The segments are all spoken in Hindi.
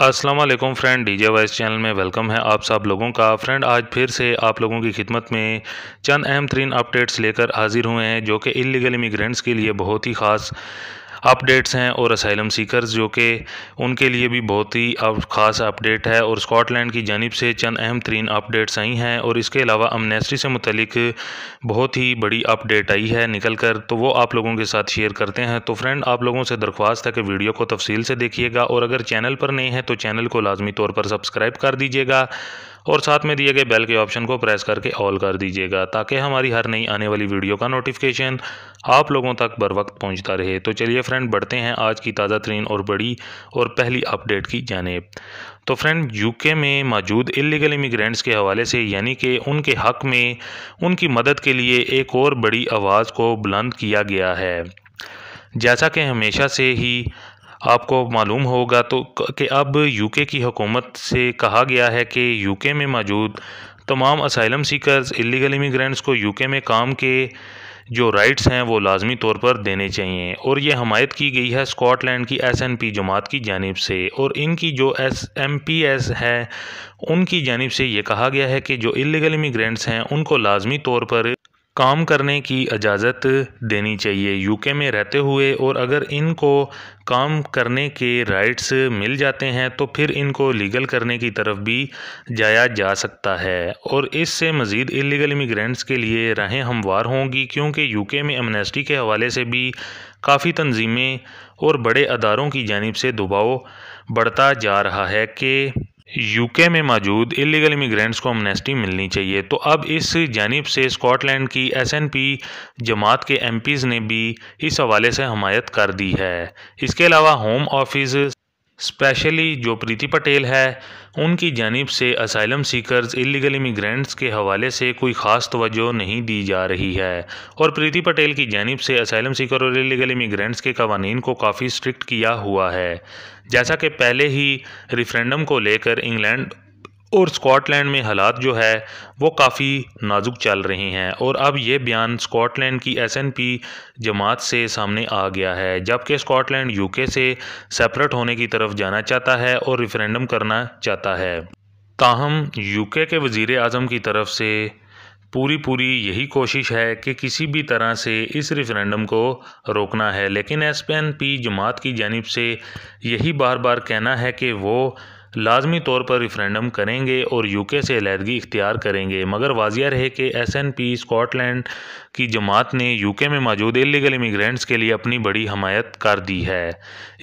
Aslam friend DJ vice channel में वेलकम है आप सब लोगों का फ्रेंड आज फिर से आप लोगों की खिदमत में चंद अहम तरीन अपडेट्स लेकर हाजिर हुए हैं जो कि इलीगल इमिग्रेंट्स के लिए बहुत ही ख़ास अपडेट्स हैं और असाइलम सीकर जो कि उनके लिए भी बहुत ही अब ख़ास अपडेट है और स्कॉटलैंड की जानब से चंद अहम तरीन अपडेट्स आई हैं और इसके अलावा अमनेस्ट्री से मुतलिक बहुत ही बड़ी अपडेट आई है निकल कर तो वो आप लोगों के साथ शेयर करते हैं तो फ्रेंड आप लोगों से दरख्वास्त है कि वीडियो को तफसील से देखिएगा और अगर चैनल पर नहीं है तो चैनल को लाजमी तौर पर सब्सक्राइब कर दीजिएगा और साथ में दिए गए बेल के ऑप्शन को प्रेस करके ऑल कर दीजिएगा ताकि हमारी हर नई आने वाली वीडियो का नोटिफिकेशन आप लोगों तक बर वक्त पहुँचता रहे तो चलिए फ्रेंड बढ़ते हैं आज की ताज़ा तरीन और बड़ी और पहली अपडेट की जानेब तो फ्रेंड यूके में मौजूद इलीगल इमिग्रेंट्स के हवाले से यानी कि उनके हक़ में उनकी मदद के लिए एक और बड़ी आवाज़ को बुलंद किया गया है जैसा कि हमेशा से ही आपको मालूम होगा तो कि अब यूके की हुकूमत से कहा गया है कि यूके में मौजूद तमाम असाइलम सीकर्स इलीगल इमिग्रेंट्स को यूके में काम के जो राइट्स हैं वो लाजमी तौर पर देने चाहिए और ये हमायत की गई है स्कॉटलैंड की एस एन पी जमात की जानब से और इनकी जो एस एम पी एस है उनकी जानब से ये कहा गया है कि जो इलीगल इमिग्रेंट्स हैं उनको लाजमी तौर पर काम करने की इजाज़त देनी चाहिए यूके में रहते हुए और अगर इनको काम करने के राइट्स मिल जाते हैं तो फिर इनको लीगल करने की तरफ भी जाया जा सकता है और इससे मज़ीद इलीगल इमिग्रेंट्स के लिए राहें हमवार होंगी क्योंकि यूके में एमनेस्टी के हवाले से भी काफ़ी तनज़ीमें और बड़े अदारों की जानब से दबाव बढ़ता जा रहा है कि यूके में मौजूद इलीगल इमिग्रेंट्स को अमनेस्टी मिलनी चाहिए तो अब इस जानब से स्कॉटलैंड की एसएनपी जमात के एमपीज़ ने भी इस हवाले से हमायत कर दी है इसके अलावा होम ऑफिस स्पेशली जो प्रीति पटेल है उनकी जानब से असाइलम सीकर्स इलीगल इमिग्रेंट्स के हवाले से कोई ख़ास तवज्जो नहीं दी जा रही है और प्रीति पटेल की जानब से असाइलम सीकर और इलीगल इमिग्रेंट्स के कवानीन को काफ़ी स्ट्रिक्ट किया हुआ है जैसा कि पहले ही रिफ्रेंडम को लेकर इंग्लैंड और स्कॉटलैंड में हालात जो है वो काफ़ी नाजुक चल रहे हैं और अब ये बयान स्कॉटलैंड की एसएनपी जमात से सामने आ गया है जबकि स्कॉटलैंड यूके से सेपरेट होने की तरफ जाना चाहता है और रेफरेंडम करना चाहता है ताहम यूके के वज़ी अजम की तरफ से पूरी पूरी यही कोशिश है कि किसी भी तरह से इस रेफरेंडम को रोकना है लेकिन एस जमात की जानब से यही बार बार कहना है कि वो लाजमी तौर पर रेफरेंडम करेंगे और यूके से अलीहदगी इख्तियार करेंगे मगर वाजिया रहे कि एस एन पी स्कॉटलैंड की जमात ने यूके में मौजूद इलीगल इमिग्रेंट्स के लिए अपनी बड़ी हमायत कर दी है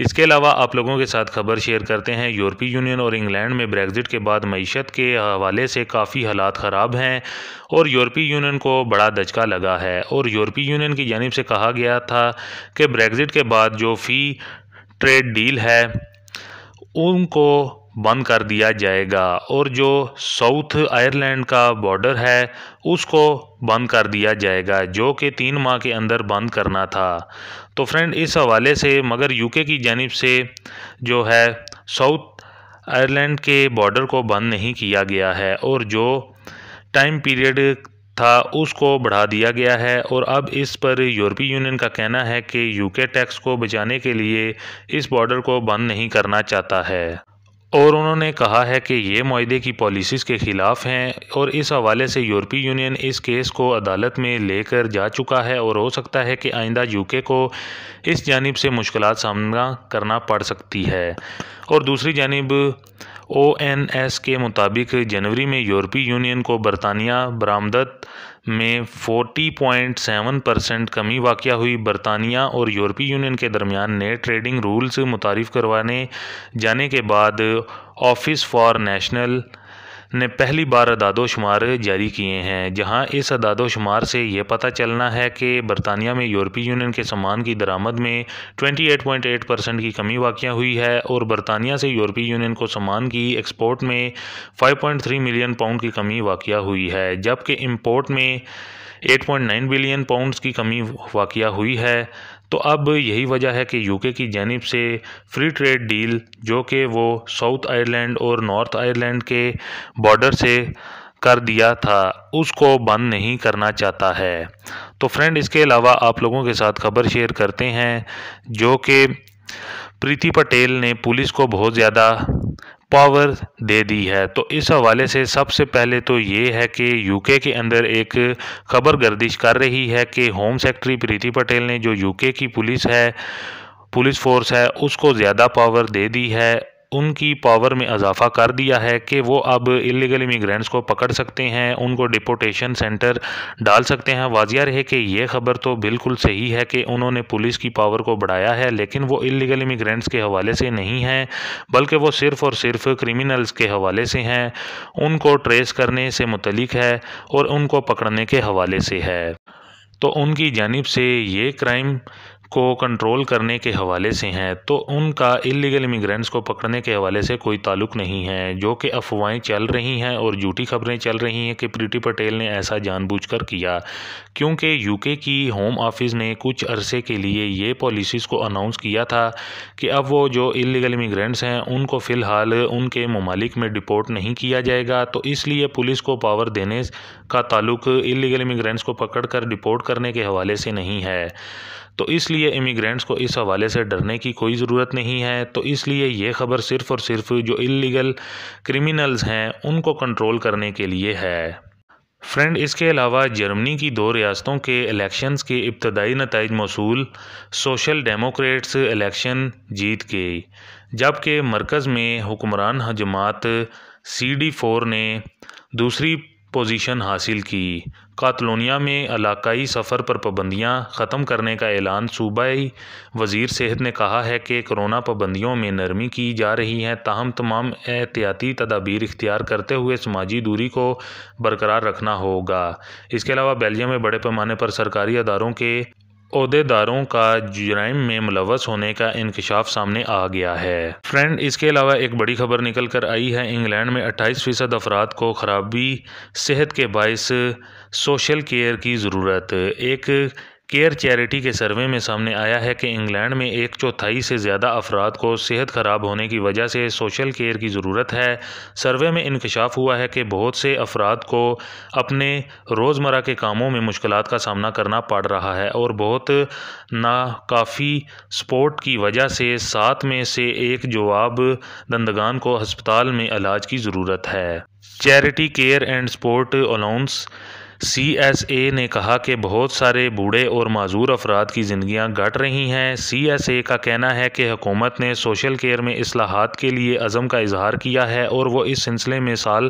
इसके अलावा आप लोगों के साथ खबर शेयर करते हैं यूरोपीय यूनियन और इंग्लैंड में ब्रेगज़िट के बाद मीशत के हवाले से काफ़ी हालात ख़राब हैं और यूरोपीय यूनियन को बड़ा दचका लगा है और यूरोपीय यूनियन की जानब से कहा गया था कि ब्रेगजिट के बाद जो फ़ी ट्रेड डील है उनको बंद कर दिया जाएगा और जो साउथ आयरलैंड का बॉर्डर है उसको बंद कर दिया जाएगा जो कि तीन माह के अंदर बंद करना था तो फ्रेंड इस हवाले से मगर यूके की जानब से जो है साउथ आयरलैंड के बॉर्डर को बंद नहीं किया गया है और जो टाइम पीरियड था उसको बढ़ा दिया गया है और अब इस पर यूरोपीय यूनियन का कहना है कि यूके टैक्स को बचाने के लिए इस बॉर्डर को बंद नहीं करना चाहता है और उन्होंने कहा है कि ये माहे की पॉलिसीज़ के ख़िलाफ़ हैं और इस हवाले से यूरोपीय यूनियन इस केस को अदालत में लेकर जा चुका है और हो सकता है कि आइंदा यूके को इस जानब से मुश्किल सामना करना पड़ सकती है और दूसरी जानब ओ एन एस के मुताबिक जनवरी में यूरोपीय यूनियन को बरतानिया बरामदत में 40.7 परसेंट कमी वाक़ हुई बरतानिया और यूरोपीय यूनियन के दरमियान नए ट्रेडिंग रूल्स मुतारफ़ करवाने जाने के बाद ऑफिस फॉर नेशनल ने पहली बार अदादोशुमार जारी किए हैं जहां इस अदादोशुमार से यह पता चलना है कि बरतानिया में यूरोपीय यूनियन के सामान की दरामद में 28.8 परसेंट की कमी वाक़ हुई है और बरतानिया से यूरोपीय यूनियन को सामान की एक्सपोर्ट में 5.3 मिलियन पाउंड की कमी वाक़ हुई है जबकि इम्पोर्ट में 8.9 बिलियन पाउंड्स की कमी वाक़ हुई है तो अब यही वजह है कि यूके की जानब से फ्री ट्रेड डील जो कि वो साउथ आयरलैंड और नॉर्थ आयरलैंड के बॉर्डर से कर दिया था उसको बंद नहीं करना चाहता है तो फ्रेंड इसके अलावा आप लोगों के साथ खबर शेयर करते हैं जो कि प्रीति पटेल ने पुलिस को बहुत ज़्यादा पावर दे दी है तो इस हवाले से सबसे पहले तो ये है कि यूके के अंदर एक खबर गर्दिश कर रही है कि होम सेक्रेटरी प्रीति पटेल ने जो यूके की पुलिस है पुलिस फोर्स है उसको ज़्यादा पावर दे दी है उनकी पावर में इजाफा कर दिया है कि वो अब इलीगल इमिग्रेंट्स को पकड़ सकते हैं उनको डिपोटेशन सेंटर डाल सकते हैं वाजिया रहे कि यह खबर तो बिल्कुल सही है कि उन्होंने पुलिस की पावर को बढ़ाया है लेकिन वो इलीगल इमिग्रेंट्स के हवाले से नहीं हैं बल्कि वो सिर्फ़ और सिर्फ क्रिमिनल्स के हवाले से हैं उनको ट्रेस करने से मुतलिक है और उनको पकड़ने के हवाले से है तो उनकी जानब से ये क्राइम को कंट्रोल करने के हवाले से हैं तो उनका इलीगल इमिग्रेंट्स को पकड़ने के हवाले से कोई ताल्लुक नहीं है जो कि अफवाहें चल रही हैं और झूठी खबरें चल रही हैं कि प्रीति पटेल ने ऐसा जानबूझकर किया क्योंकि यूके की होम ऑफिस ने कुछ अरसे के लिए ये पॉलिसीज़ को अनाउंस किया था कि अब वो जो इलीगल इमिग्रेंट्स हैं उनको फ़िलहाल उनके ममालिक में डिपोर्ट नहीं किया जाएगा तो इसलिए पुलिस को पावर देने का ताल्लुक इलीगल इमिग्रेंट्स को पकड़ कर डिपोर्ट करने के हवाले से नहीं है तो इसलिए इमिग्रेंट्स को इस हवाले से डरने की कोई ज़रूरत नहीं है तो इसलिए ये ख़बर सिर्फ़ और सिर्फ जो इलीगल क्रिमिनल्स हैं उनको कंट्रोल करने के लिए है फ्रेंड इसके अलावा जर्मनी की दो रियासतों के इलेक्शंस के इब्तदाई नतज मौसू सोशल डेमोक्रेट्स इलेक्शन जीत के जबकि मरकज़ में हुक्मरान हजमात सी डी फोर ने दूसरी पोजीशन हासिल की कातलोनिया में इलाकई सफ़र पर पाबंदियाँ ख़त्म करने का ऐलान सूबाई वजीर सेहत ने कहा है कि कोरोना पाबंदियों में नरमी की जा रही है ताहम तमाम एहतियाती तदाबीर इख्तियार करते हुए समाजी दूरी को बरकरार रखना होगा इसके अलावा बेल्जियम में बड़े पैमाने पर सरकारी अदारों के अहदेदारों का जुराइम में मुलवस होने का इंकशाफ सामने आ गया है फ्रेंड इसके अलावा एक बड़ी खबर निकल कर आई है इंग्लैंड में अट्ठाईस फ़ीसद अफराद को खराबी सेहत के बायस सोशल केयर की ज़रूरत एक केयर चैरिटी के सर्वे में सामने आया है कि इंग्लैंड में एक चौथाई से ज़्यादा अफराद को सेहत ख़राब होने की वजह से सोशल केयर की ज़रूरत है सर्वे में इंकशाफ हुआ है कि बहुत से अफराद को अपने रोज़मर्रा के कामों में मुश्किल का सामना करना पड़ रहा है और बहुत नाकाफ़ी सपोर्ट की वजह से साथ में से एक जवाब दंदगान को हस्पताल में इलाज की ज़रूरत है charity care and sport allowance C S A ने कहा कि बहुत सारे बूढ़े और माजूर अफराद की ज़िंदियाँ घट रही हैं सी एस ए का कहना है कि हुकूमत ने सोशल केयर में असलाहत के लिए अज़म का इजहार किया है और वह इस सिलसिले में साल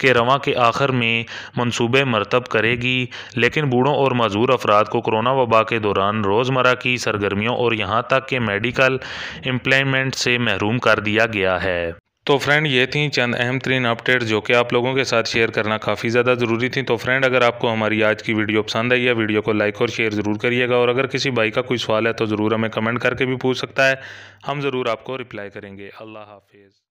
के रवा के आखिर में मनसूबे मरतब करेगी लेकिन बूढ़ों और माजूर अफराद को कोरोना वबा के दौरान रोज़मर्रा की सरगर्मियों और यहाँ तक के मेडिकल इम्प्लाइमेंट से महरूम कर दिया गया है तो फ्रेंड ये थी चंद अहम तरीन अपडेट जो कि आप लोगों के साथ शेयर करना काफ़ी ज़्यादा ज़रूरी थी तो फ्रेंड अगर आपको हमारी आज की वीडियो पसंद आई है वीडियो को लाइक और शेयर ज़रूर करिएगा और अगर किसी भाई का कोई सवाल है तो ज़रूर हमें कमेंट करके भी पूछ सकता है हम ज़रूर आपको रिप्लाई करेंगे अल्लाह हाफिज़